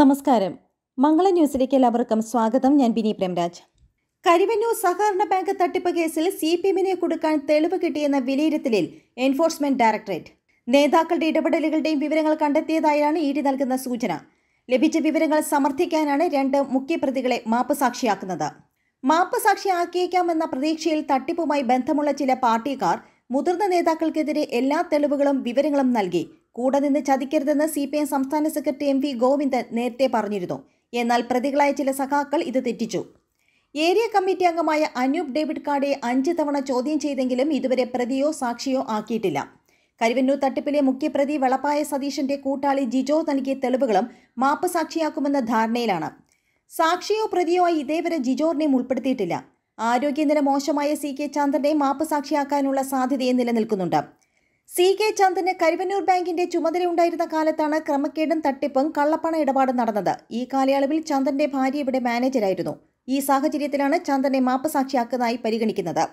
നമസ്കാരം മംഗള ന്യൂസിലേക്ക് എല്ലാവർക്കും സ്വാഗതം ഞാൻ ബിനി പ്രേംരാജ് കരിവന്നൂർ സഹകരണ ബാങ്ക് തട്ടിപ്പ് കേസിൽ സി പി എമ്മിനെ കൊടുക്കാൻ തെളിവ് കിട്ടിയെന്ന വിലയിരുത്തലിൽ എൻഫോഴ്സ്മെന്റ് ഡയറക്ടറേറ്റ് നേതാക്കളുടെ ഇടപെടലുകളുടെയും വിവരങ്ങൾ കണ്ടെത്തിയതായാണ് ഇ ഡി നൽകുന്ന സൂചന ലഭിച്ച വിവരങ്ങൾ സമർത്ഥിക്കാനാണ് രണ്ട് മുഖ്യ പ്രതികളെ സാക്ഷിയാക്കുന്നത് മാപ്പ് സാക്ഷിയാക്കിയേക്കാമെന്ന പ്രതീക്ഷയിൽ തട്ടിപ്പുമായി ബന്ധമുള്ള ചില പാർട്ടിക്കാർ മുതിർന്ന നേതാക്കൾക്കെതിരെ എല്ലാ തെളിവുകളും വിവരങ്ങളും നൽകി കൂടെ നിന്ന് ചതിക്കരുതെന്ന് സി പി എം സംസ്ഥാന സെക്രട്ടറി എം വി ഗോവിന്ദൻ നേരത്തെ പറഞ്ഞിരുന്നു എന്നാൽ പ്രതികളായ ചില സഖാക്കൾ ഇത് തെറ്റിച്ചു ഏരിയ കമ്മിറ്റി അംഗമായ അനൂപ് ഡേവിഡ് കാഡെ അഞ്ച് തവണ ചോദ്യം ചെയ്തെങ്കിലും ഇതുവരെ പ്രതിയോ സാക്ഷിയോ ആക്കിയിട്ടില്ല കരുവന്നൂർ തട്ടിപ്പിലെ മുഖ്യപ്രതി വെളപ്പായ സതീശന്റെ കൂട്ടാളി ജിജോ നൽകിയ തെളിവുകളും മാപ്പ് സാക്ഷിയാക്കുമെന്ന ധാരണയിലാണ് സാക്ഷിയോ പ്രതിയോ ആയി ഇതേവരെ ജിജോറിനെയും ഉൾപ്പെടുത്തിയിട്ടില്ല ആരോഗ്യനില മോശമായ സി കെ ചന്ദ്രനെ മാപ്പ് സാക്ഷിയാക്കാനുള്ള സാധ്യതയെ നിലനിൽക്കുന്നുണ്ട് സി കെ ചന്ദന് കരുവന്നൂർ ബാങ്കിന്റെ ചുമതലയുണ്ടായിരുന്ന കാലത്താണ് ക്രമക്കേടും തട്ടിപ്പും കള്ളപ്പണ ഇടപാടും നടന്നത് ഈ കാലയളവിൽ ചന്ദന്റെ ഭാര്യ ഇവിടെ മാനേജരായിരുന്നു ഈ സാഹചര്യത്തിലാണ് ചന്ദനെ മാപ്പസാക്ഷിയാക്കുന്നതായി പരിഗണിക്കുന്നത്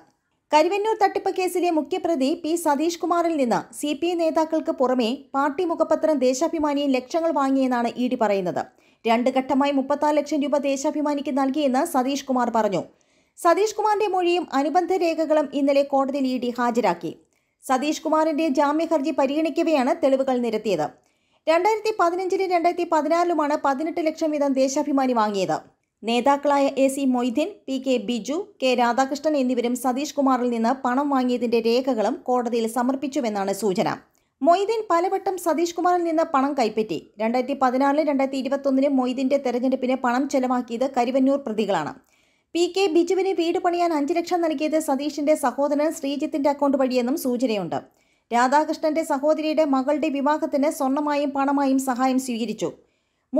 കരുവന്നൂർ തട്ടിപ്പ് കേസിലെ മുഖ്യപ്രതി പി സതീഷ് കുമാറിൽ നിന്ന് സി പി ഐ നേതാക്കൾക്ക് പുറമെ പാർട്ടി മുഖപത്രം ദേശാഭിമാനിയെ ലക്ഷങ്ങൾ വാങ്ങിയെന്നാണ് ഇ ഡി പറയുന്നത് രണ്ട് ഘട്ടമായി മുപ്പത്താറ് ലക്ഷം രൂപ ദേശാഭിമാനിക്ക് നൽകിയെന്ന് സതീഷ് കുമാർ പറഞ്ഞു സതീഷ് കുമാറിന്റെ മൊഴിയും അനുബന്ധ രേഖകളും ഇന്നലെ കോടതിയിൽ ഇ ഡി ഹാജരാക്കി സതീഷ് കുമാറിന്റെ ജാമ്യഹർജി പരിഗണിക്കവെയാണ് തെളിവുകൾ നിരത്തിയത് രണ്ടായിരത്തി പതിനഞ്ചിലും രണ്ടായിരത്തി പതിനാറിലുമാണ് പതിനെട്ട് ലക്ഷം വീതം ദേശാഭിമാനി വാങ്ങിയത് നേതാക്കളായ A C Moideen P K Biju K Radhakrishnan എന്നിവരും സതീഷ് കുമാറിൽ നിന്ന് പണം വാങ്ങിയതിന്റെ രേഖകളും കോടതിയിൽ സമർപ്പിച്ചുവെന്നാണ് സൂചന മൊയ്തീൻ പലവട്ടം സതീഷ് കുമാറിൽ നിന്ന് പണം കൈപ്പറ്റി രണ്ടായിരത്തി പതിനാറിലും രണ്ടായിരത്തി ഇരുപത്തൊന്നിലും മൊയ്തീന്റെ തെരഞ്ഞെടുപ്പിന് പണം ചെലവാക്കിയത് കരിവന്നൂർ പ്രതികളാണ് പി കെ ബിജുവിന് വീട് പണിയാൻ അഞ്ച് ലക്ഷം നൽകിയത് സതീഷിന്റെ സഹോദരൻ ശ്രീജിത്തിന്റെ അക്കൗണ്ട് വഴിയെന്നും സൂചനയുണ്ട് രാധാകൃഷ്ണന്റെ സഹോദരിയുടെ മകളുടെ വിവാഹത്തിന് സ്വർണമായും പണമായും സഹായം സ്വീകരിച്ചു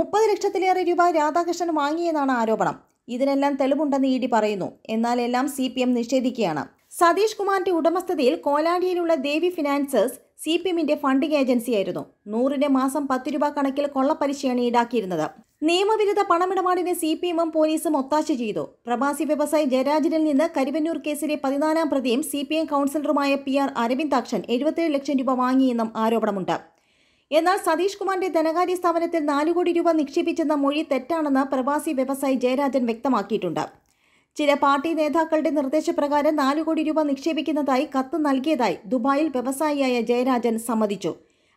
മുപ്പത് ലക്ഷത്തിലേറെ രൂപ രാധാകൃഷ്ണൻ വാങ്ങിയെന്നാണ് ആരോപണം ഇതിനെല്ലാം തെളിവുണ്ടെന്ന് ഇ ഡി പറയുന്നു എന്നാൽ എല്ലാം സി പി എം നിഷേധിക്കുകയാണ് സതീഷ് കുമാറിന്റെ ഉടമസ്ഥതയിൽ കോലാടിയിലുള്ള ദേവി ഫിനാൻസേഴ്സ് സി പി എമ്മിന്റെ ഫണ്ടിംഗ് ഏജൻസിയായിരുന്നു നൂറിന്റെ മാസം പത്ത് രൂപ കണക്കിൽ കൊള്ളപ്പലിശയാണ് ഈടാക്കിയിരുന്നത് നിയമവിരുദ്ധ പണമിടപാടിനെ സി പി എമ്മും പോലീസും ഒത്താശ ചെയ്തു പ്രവാസി വ്യവസായി ജയരാജനിൽ നിന്ന് കരിവന്നൂർ കേസിലെ പതിനാലാം പ്രതിയും സി പി എം കൌൺസിലറുമായ പി ആർ അരവിന്ദാക്ഷൻ എഴുപത്തിയേഴ് ലക്ഷം രൂപ വാങ്ങിയെന്നും ആരോപണമുണ്ട് എന്നാൽ സതീഷ് കുമാറിന്റെ ധനകാര്യ സ്ഥാപനത്തിൽ നാല് കോടി രൂപ നിക്ഷേപിച്ചെന്ന മൊഴി തെറ്റാണെന്ന് പ്രവാസി വ്യവസായി ജയരാജൻ വ്യക്തമാക്കിയിട്ടുണ്ട് ചില പാർട്ടി നേതാക്കളുടെ നിർദ്ദേശപ്രകാരം നാല് കോടി രൂപ നിക്ഷേപിക്കുന്നതായി കത്ത് നൽകിയതായി ദുബായിൽ വ്യവസായിയായ ജയരാജൻ സമ്മതിച്ചു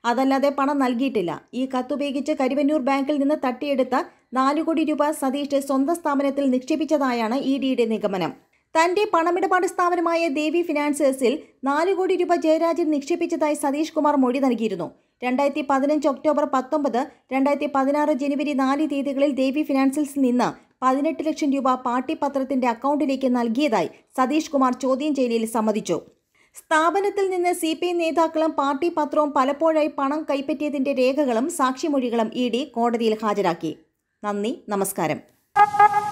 അതല്ലാതെ പണം നൽകിയിട്ടില്ല ഈ കത്തുപയോഗിച്ച് കരുവന്നൂർ ബാങ്കിൽ നിന്ന് തട്ടിയെടുത്ത നാലു കോടി രൂപ സതീഷ് സ്വന്തം സ്ഥാപനത്തിൽ നിക്ഷേപിച്ചതായാണ് ഇ ഡിയുടെ നിഗമനം തന്റെ പണമിടപാട് സ്ഥാപനമായ ദേവി ഫിനാൻസേഴ്സിൽ നാലു കോടി രൂപ ജയരാജൻ നിക്ഷേപിച്ചതായി സതീഷ് കുമാർ മൊഴി നൽകിയിരുന്നു രണ്ടായിരത്തി പതിനഞ്ച് ഒക്ടോബർ പത്തൊമ്പത് രണ്ടായിരത്തി പതിനാറ് ജനുവരി നാല് തീയതികളിൽ ദേവി ഫിനാൻസിൽസ് നിന്ന് പതിനെട്ട് ലക്ഷം രൂപ പാർട്ടി പത്രത്തിന്റെ അക്കൗണ്ടിലേക്ക് നൽകിയതായി സതീഷ് കുമാർ ചോദ്യം ചെയ്യലിൽ സമ്മതിച്ചു സ്ഥാപനത്തിൽ നിന്ന് സി പി ഐ നേതാക്കളും പാർട്ടി പത്രവും പലപ്പോഴായി പണം കൈപ്പറ്റിയതിന്റെ രേഖകളും സാക്ഷിമൊഴികളും ഇ ഡി കോടതിയിൽ ഹാജരാക്കി നന്ദി നമസ്കാരം